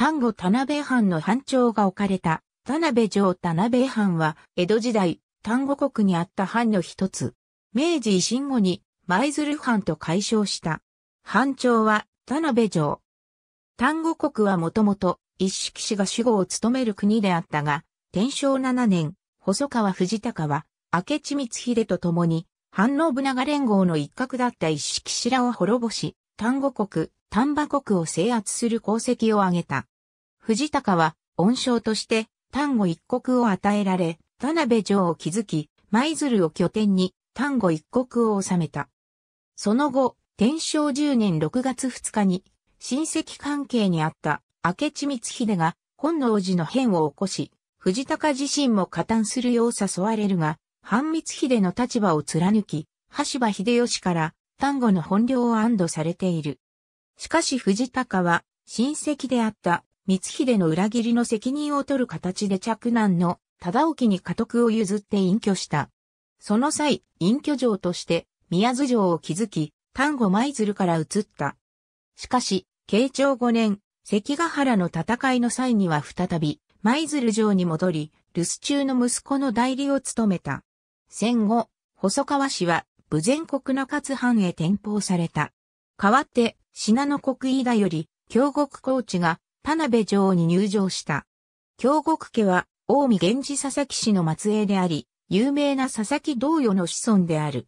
丹後田辺藩の藩長が置かれた田辺城田辺藩は江戸時代丹後国にあった藩の一つ。明治維新後に舞鶴藩と解消した。藩長は田辺城。丹後国はもともと一色氏が主語を務める国であったが、天正7年、細川藤高は明智光秀と共に反応部長連合の一角だった一色氏らを滅ぼし、丹後国、丹波国を制圧する功績を挙げた。藤高は、恩賞として、丹後一国を与えられ、田辺城を築き、舞鶴を拠点に、丹後一国を治めた。その後、天正10年6月2日に、親戚関係にあった明智光秀が本能寺の変を起こし、藤高自身も加担するよう誘われるが、半光秀の立場を貫き、橋場秀吉から丹後の本領を安堵されている。しかし藤高は親戚であった光秀の裏切りの責任を取る形で嫡男の忠興に家督を譲って隠居した。その際、隠居城として宮津城を築き、丹後舞鶴から移った。しかし、慶長5年、関ヶ原の戦いの際には再び、舞鶴城に戻り、留守中の息子の代理を務めた。戦後、細川氏は、武前国中津藩へ転封された。代わって、信濃国井田より、京極高知が、田辺城に入城した。京極家は、近江源氏佐々木氏の末裔であり、有名な佐々木同様の子孫である。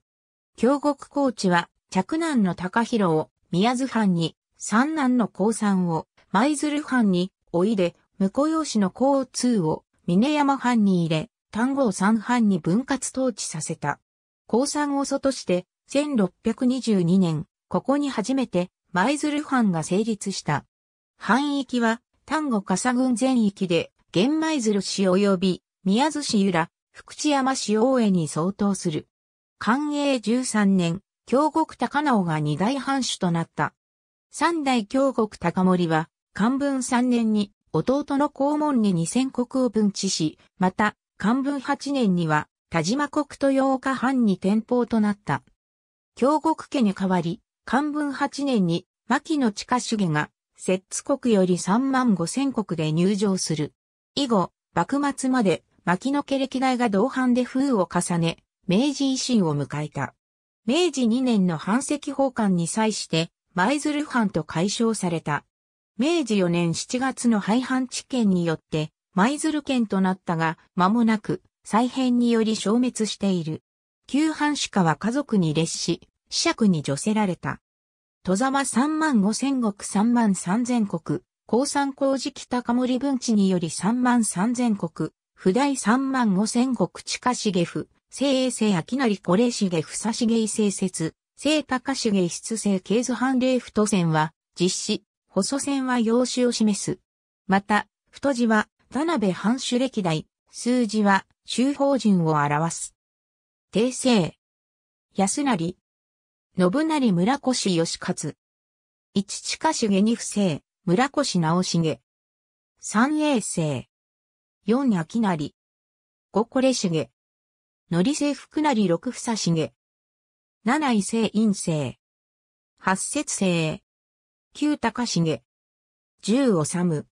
京極高知は、嫡男の高弘を宮津藩に、三男の高三を舞鶴藩に、おいで、婿養子の高通を峰山藩に入れ、丹後三藩に分割統治させた。高三を祖として、1622年、ここに初めて舞鶴藩が成立した。範囲は、丹後笠郡全域で、玄米鶴市及び、宮津市由良、福知山市大江に相当する。寛永13年、京極高直が二大藩主となった。三代京極高森は、漢文3年に、弟の公門に二千国を分置し、また、漢文8年には、田島国と洋岡藩に転封となった。京極家に代わり、漢文8年に、牧野近重が摂津国より3万5千国で入場する。以後、幕末まで、牧野家歴代が同伴で封を重ね、明治維新を迎えた。明治2年の藩籍奉還に際して、舞鶴藩と解消された。明治4年7月の廃藩置県によって、舞鶴県となったが、間もなく、再編により消滅している。旧藩主家は家族に列し、子爵に除せられた。戸沢三万五千石三万三千石、高山工事北か森分地により三万三千石、普大三万五千石下茂府、聖衛星秋成これ重房茂伊聖説、聖高茂伊出生経図判例太線は、実施、細線は用紙を示す。また、太字は、田辺藩主歴代、数字は、周法順を表す。訂正。安成、信成村越義勝。一地下茂二不正、村越直茂。三永生。四秋成。五これ茂。のりせ福成六房重。七異性陰性。八節生。九高重。十治む。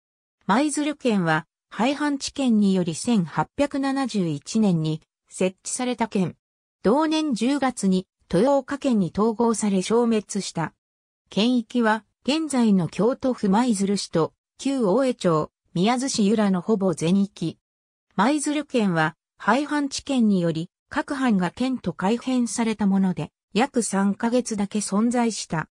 舞鶴県は、廃藩置県により1871年に設置された県。同年10月に豊岡県に統合され消滅した。県域は、現在の京都府舞鶴市と、旧大江町、宮津市由良のほぼ全域。舞鶴県は、廃藩地県により、各藩が県と改変されたもので、約3ヶ月だけ存在した。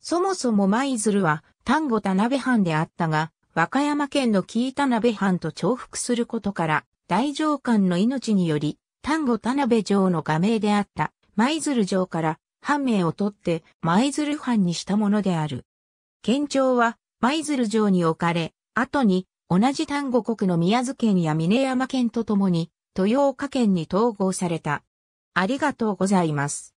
そもそも舞鶴は、丹後田辺藩であったが、和歌山県の木田辺藩と重複することから、大上官の命により、丹後田辺城の画名であった舞鶴城から藩名を取って舞鶴藩にしたものである。県庁は舞鶴城に置かれ、後に同じ丹後国の宮津県や峰山県とともに豊岡県に統合された。ありがとうございます。